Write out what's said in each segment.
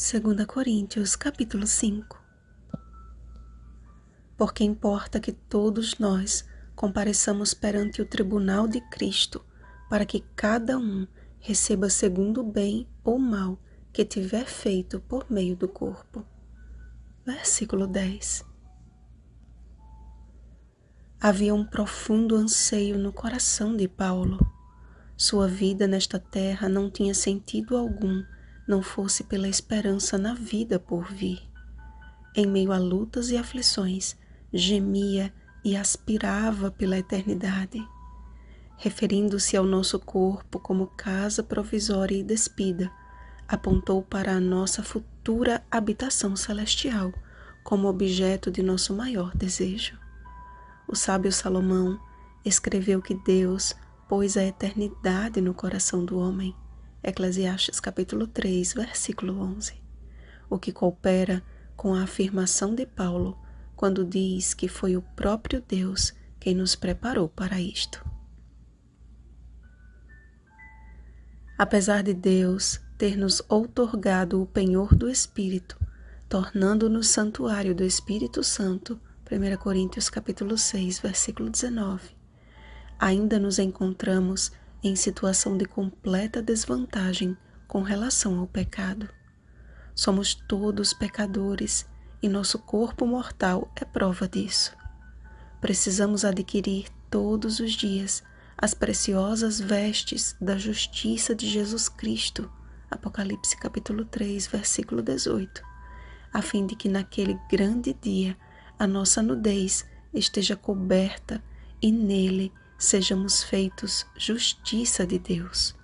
2 Coríntios capítulo 5 Porque importa que todos nós compareçamos perante o tribunal de Cristo, para que cada um receba segundo o bem ou mal que tiver feito por meio do corpo. Versículo 10 Havia um profundo anseio no coração de Paulo. Sua vida nesta terra não tinha sentido algum não fosse pela esperança na vida por vir. Em meio a lutas e aflições, gemia e aspirava pela eternidade. Referindo-se ao nosso corpo como casa provisória e despida, apontou para a nossa futura habitação celestial como objeto de nosso maior desejo. O sábio Salomão escreveu que Deus pôs a eternidade no coração do homem Eclesiastes capítulo 3, versículo 11. O que coopera com a afirmação de Paulo quando diz que foi o próprio Deus quem nos preparou para isto. Apesar de Deus ter nos outorgado o penhor do Espírito, tornando-nos santuário do Espírito Santo, 1 Coríntios capítulo 6, versículo 19. Ainda nos encontramos em situação de completa desvantagem com relação ao pecado. Somos todos pecadores e nosso corpo mortal é prova disso. Precisamos adquirir todos os dias as preciosas vestes da justiça de Jesus Cristo. Apocalipse capítulo 3, versículo 18, a fim de que naquele grande dia a nossa nudez esteja coberta e nele sejamos feitos justiça de Deus.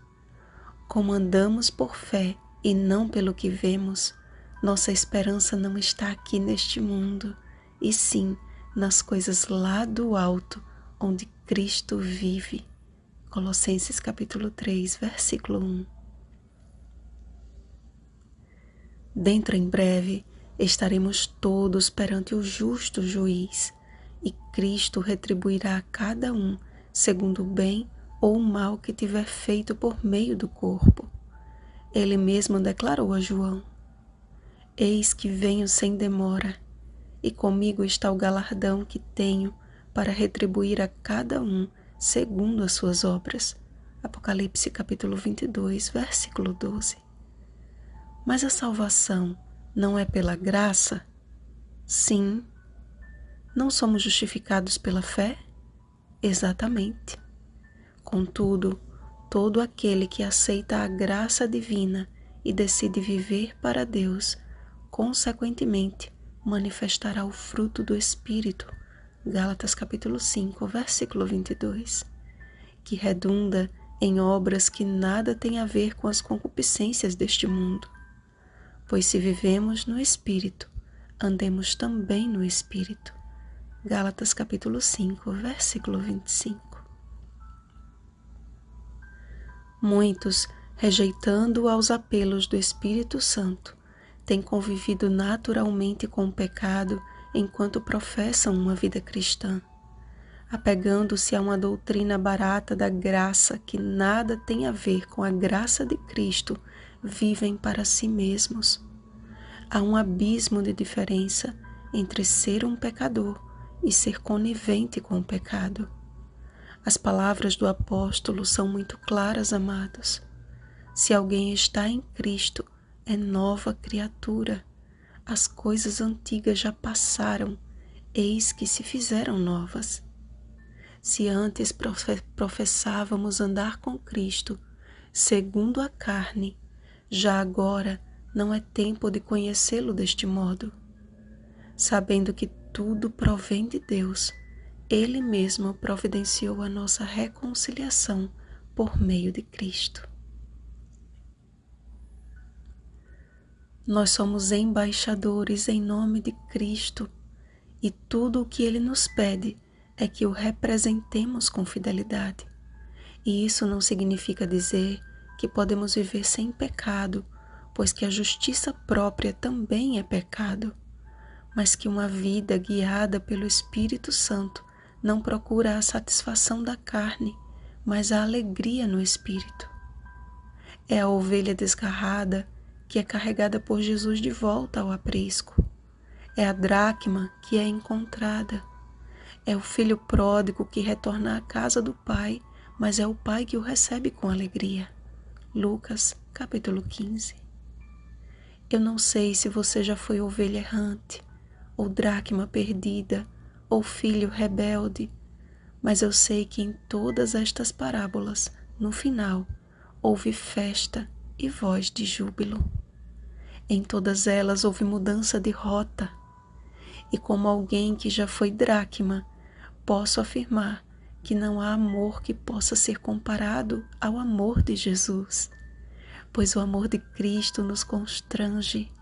Como andamos por fé e não pelo que vemos, nossa esperança não está aqui neste mundo, e sim nas coisas lá do alto, onde Cristo vive. Colossenses capítulo 3, versículo 1. Dentro em breve estaremos todos perante o justo juiz, e Cristo retribuirá a cada um segundo o bem ou o mal que tiver feito por meio do corpo. Ele mesmo declarou a João: Eis que venho sem demora, e comigo está o galardão que tenho para retribuir a cada um segundo as suas obras. Apocalipse capítulo 22, versículo 12. Mas a salvação não é pela graça? Sim. Não somos justificados pela fé? Exatamente. Contudo, todo aquele que aceita a graça divina e decide viver para Deus, consequentemente, manifestará o fruto do Espírito. Gálatas capítulo 5, versículo 22, que redunda em obras que nada têm a ver com as concupiscências deste mundo. Pois se vivemos no Espírito, andemos também no Espírito. Gálatas capítulo 5, versículo 25. Muitos, rejeitando aos apelos do Espírito Santo, têm convivido naturalmente com o pecado enquanto professam uma vida cristã, apegando-se a uma doutrina barata da graça que nada tem a ver com a graça de Cristo, vivem para si mesmos. Há um abismo de diferença entre ser um pecador e ser conivente com o pecado. As palavras do apóstolo são muito claras, amados. Se alguém está em Cristo, é nova criatura. As coisas antigas já passaram, eis que se fizeram novas. Se antes professávamos andar com Cristo, segundo a carne, já agora não é tempo de conhecê-lo deste modo. Sabendo que tudo provém de Deus. Ele mesmo providenciou a nossa reconciliação por meio de Cristo. Nós somos embaixadores em nome de Cristo e tudo o que ele nos pede é que o representemos com fidelidade. E isso não significa dizer que podemos viver sem pecado, pois que a justiça própria também é pecado mas que uma vida guiada pelo Espírito Santo não procura a satisfação da carne, mas a alegria no Espírito. É a ovelha desgarrada que é carregada por Jesus de volta ao aprisco. É a dracma que é encontrada. É o filho pródigo que retorna à casa do pai, mas é o pai que o recebe com alegria. Lucas, capítulo 15. Eu não sei se você já foi ovelha errante ou dracma perdida, ou filho rebelde. Mas eu sei que em todas estas parábolas, no final, houve festa e voz de júbilo. Em todas elas houve mudança de rota. E como alguém que já foi dracma, posso afirmar que não há amor que possa ser comparado ao amor de Jesus, pois o amor de Cristo nos constrange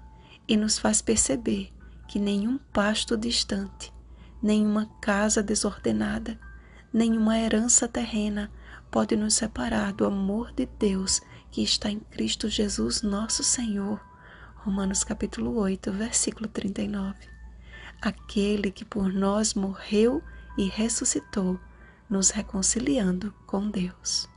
e nos faz perceber que nenhum pasto distante, nenhuma casa desordenada, nenhuma herança terrena pode nos separar do amor de Deus que está em Cristo Jesus, nosso Senhor. Romanos capítulo 8, versículo 39. Aquele que por nós morreu e ressuscitou, nos reconciliando com Deus.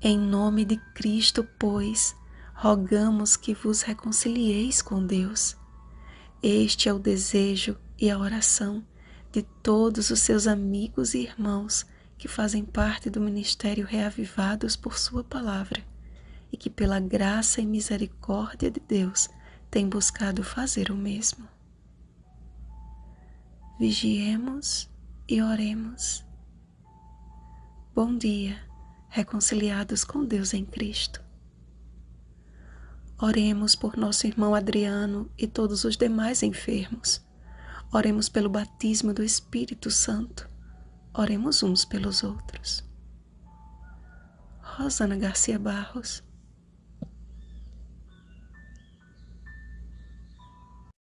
Em nome de Cristo, pois, rogamos que vos reconcilieis com Deus. Este é o desejo e a oração de todos os seus amigos e irmãos que fazem parte do ministério reavivados por Sua palavra e que, pela graça e misericórdia de Deus, têm buscado fazer o mesmo. Vigiemos e oremos. Bom dia, reconciliados com Deus em Cristo. Oremos por nosso irmão Adriano e todos os demais enfermos. Oremos pelo batismo do Espírito Santo. Oremos uns pelos outros. Rosana Garcia Barros